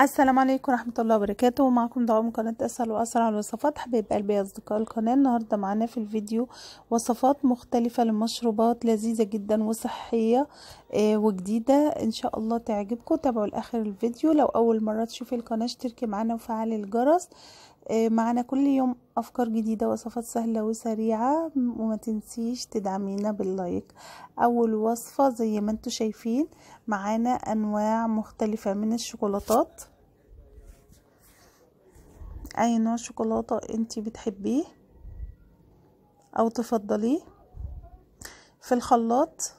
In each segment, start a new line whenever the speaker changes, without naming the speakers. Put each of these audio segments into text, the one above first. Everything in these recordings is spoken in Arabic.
السلام عليكم ورحمة الله وبركاته معكم دعوة من قناة أسهل وأسرع الوصفات حبايب قلبي يا أصدقاء القناة النهاردة معانا في الفيديو وصفات مختلفة لمشروبات لذيذة جدا وصحية آه، وجديدة ان شاء الله تعجبكم تابعوا لاخر الفيديو لو اول مرة تشوفي القناة اشتركي معنا وفعلي الجرس آه، معنا كل يوم افكار جديدة وصفات سهلة وسريعة وما تنسيش تدعمينا باللايك اول وصفة زي ما انتم شايفين معانا انواع مختلفة من الشوكولاتات اي نوع شوكولاتة انت بتحبيه او تفضليه في الخلاط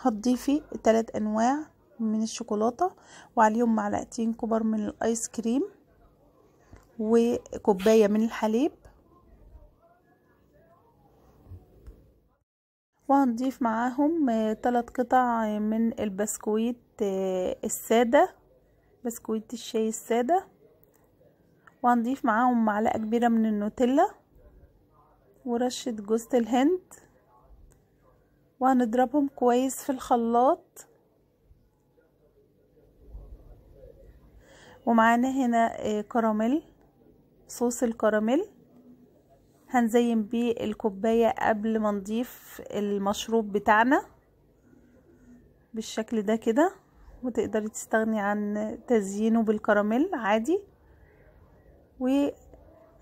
هتضيفي تلات انواع من الشوكولاته وعليهم معلقتين كبار من الايس كريم وكوبايه من الحليب وهنضيف معاهم ثلاث آه، قطع من البسكويت آه، الساده بسكويت الشاي الساده وهنضيف معاهم معلقه كبيره من النوتيلا ورشه جوز الهند وهنضربهم كويس في الخلاط ومعانا هنا آه، كراميل صوص الكراميل هنزين بيه الكوباية قبل ما نضيف المشروب بتاعنا بالشكل ده كده وتقدري تستغني عن تزيينه بالكراميل عادي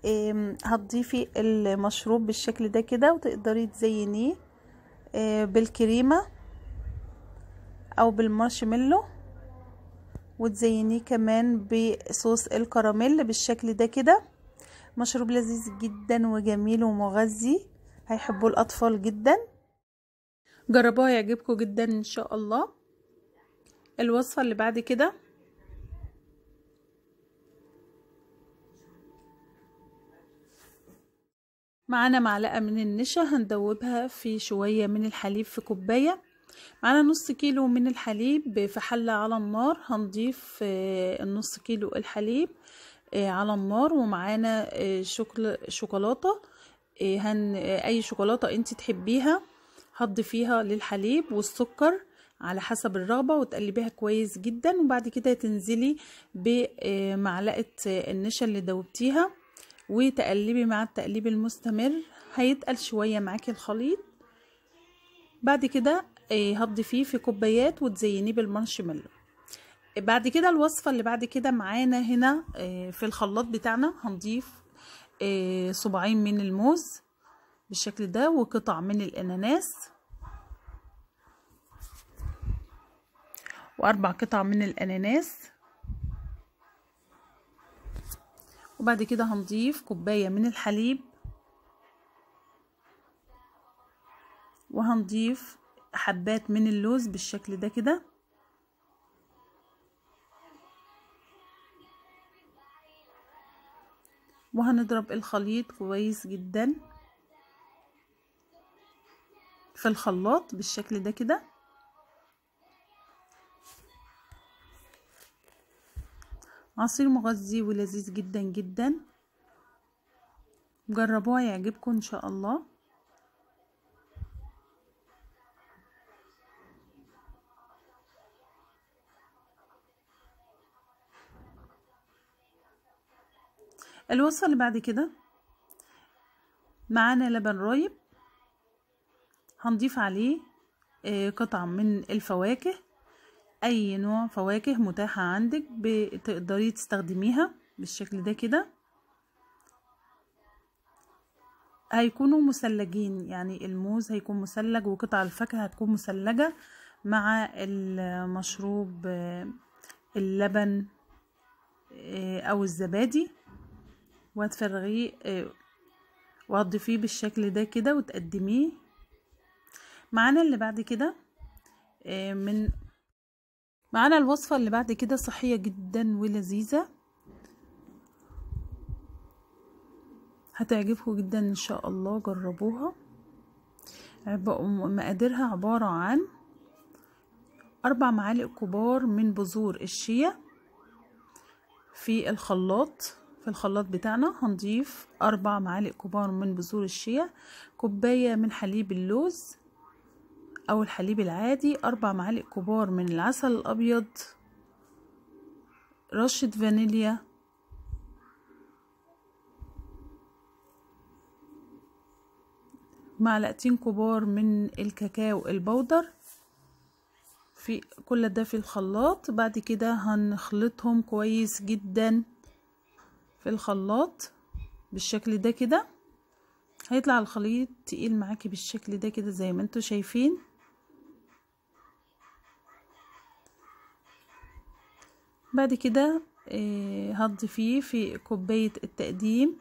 وهتضيفي المشروب بالشكل ده كده وتقدري تزينيه آه، بالكريمة او بالمارشميلو وتزينيه كمان بصوص الكراميل بالشكل ده كده مشروب لذيذ جدا وجميل ومغذي هيحبوه الاطفال جدا جربوه هيعجبكم جدا ان شاء الله الوصفة اللي بعد كده معانا معلقة من النشا هندوبها في شوية من الحليب في كوباية معانا نص كيلو من الحليب في حلة على النار هنضيف آه، النص كيلو الحليب آه، على النار ومعانا آه، شوكل شوكولاتة هن أي شوكولاتة انت تحبيها هتضيفيها للحليب والسكر على حسب الرغبة وتقلبيها كويس جدا وبعد كده تنزلي بمعلقة النشا اللي دوبتيها وتقلبي مع التقليب المستمر هيتقل شوية معاكي الخليط بعد كده آه، هتضيفيه في كوبايات وتزينيه بالمارشميلو بعد كده الوصفة اللي بعد كده معانا هنا آه، في الخلاط بتاعنا هنضيف آه، صباعين من الموز بالشكل ده وقطع من الاناناس واربع قطع من الاناناس وبعد كده هنضيف كوباية من الحليب وهنضيف حبات من اللوز بالشكل ده كده وهنضرب الخليط كويس جدا في الخلاط بالشكل ده كده عصير مغذي ولذيذ جدا جدا جربوه يعجبكم ان شاء الله الوصفه اللي بعد كده معانا لبن رايب هنضيف عليه آه، قطعه من الفواكه اي نوع فواكه متاحة عندك بتقدري تستخدميها بالشكل ده كده هيكونوا مثلجين يعني الموز هيكون مثلج وقطع الفاكهة هتكون مثلجة مع المشروب اللبن آه، او الزبادي وهتفرغيه آه، وهتضيفيه بالشكل ده كده وتقدميه معانا اللي بعد كده آه، من معانا الوصفة اللي بعد كده صحية جدا ولذيذة هتعجبكم جدا ان شاء الله جربوها مقاديرها عبارة عن أربع معالق كبار من بذور الشيا في الخلاط في الخلاط بتاعنا هنضيف أربع معالق كبار من بذور الشيا كوباية من حليب اللوز أو الحليب العادي أربع معالق كبار من العسل الأبيض رشة فانيليا معلقتين كبار من الكاكاو البودر في كل ده في الخلاط بعد كده هنخلطهم كويس جدا في الخلاط بالشكل ده كده هيطلع الخليط تقيل معاكي بالشكل ده كده زي ما انتوا شايفين بعد كده آه، هضيفيه في كوباية التقديم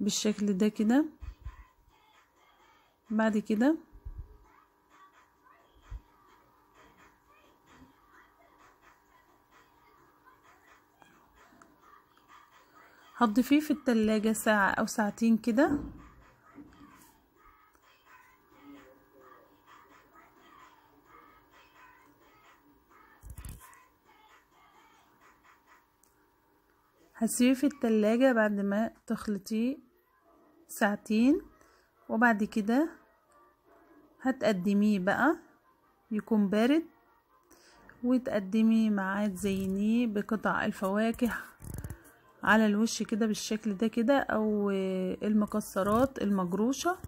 بالشكل ده كده بعد كده هضيفيه في التلاجة ساعة أو ساعتين كده هسيبه في التلاجة بعد ما تخلطيه ساعتين وبعد كده هتقدميه بقى يكون بارد وتقدمي معاه تزينيه بقطع الفواكه على الوش كده بالشكل ده كده او المكسرات المجروشة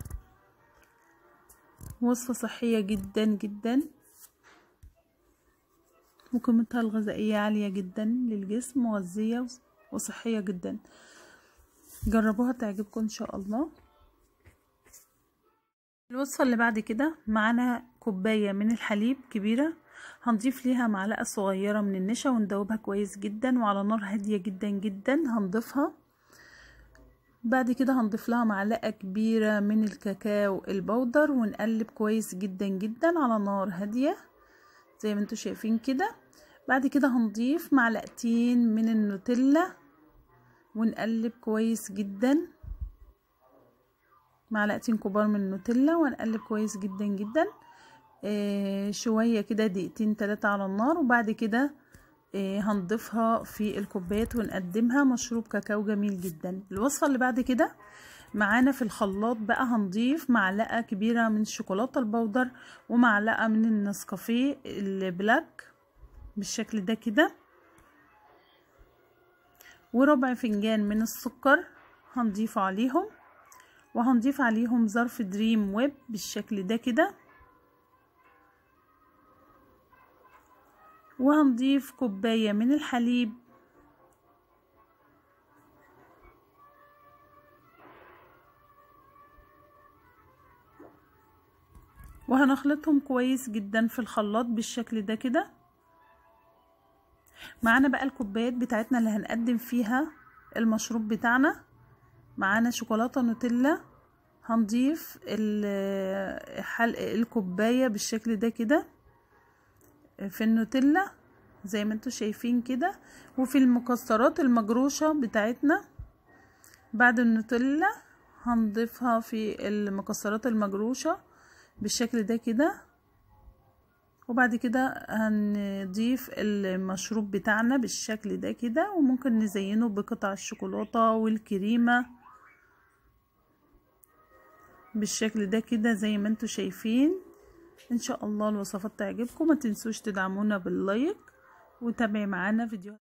وصفة صحية جدا جدا وقيمتها الغذائية عالية جدا للجسم مغذية وصحية جدا جربوها تعجبكم ان شاء الله الوصفة اللي بعد كده معانا كوباية من الحليب كبيرة هنضيف ليها معلقة صغيرة من النشا وندوبها كويس جدا وعلى نار هادية جدا جدا هنضيفها بعد كده هنضيف لها معلقة كبيرة من الكاكاو البودر ونقلب كويس جدا جدا على نار هادية زي ما انتوا شايفين كده بعد كده هنضيف معلقتين من النوتيلا ونقلب كويس جدا معلقتين كبار من النوتيلا ونقلب كويس جدا جدا آه شويه كده دقيقتين تلاتة على النار وبعد كده آه هنضيفها في الكوبايات ونقدمها مشروب كاكاو جميل جدا الوصفه اللي بعد كده معانا في الخلاط بقى هنضيف معلقه كبيره من الشوكولاته البودر ومعلقه من النسكافيه البلاك بالشكل ده كده وربع فنجان من السكر هنضيف عليهم وهنضيف عليهم ظرف دريم ويب بالشكل ده كده وهنضيف كوباية من الحليب وهنخلطهم كويس جدا في الخلاط بالشكل ده كده معانا بقى الكوبايات بتاعتنا اللي هنقدم فيها المشروب بتاعنا معانا شوكولاته نوتيلا هنضيف حلق الكوبايه بالشكل ده كده في النوتيلا زي ما انتوا شايفين كده وفي المكسرات المجروشه بتاعتنا بعد النوتيلا هنضيفها في المكسرات المجروشه بالشكل ده كده وبعد كده هنضيف المشروب بتاعنا بالشكل ده كده وممكن نزينه بقطع الشوكولاتة والكريمة بالشكل ده كده زي ما انتوا شايفين ان شاء الله الوصفات تعجبكم ما تنسوش تدعمونا باللايك وتابعي معانا فيديو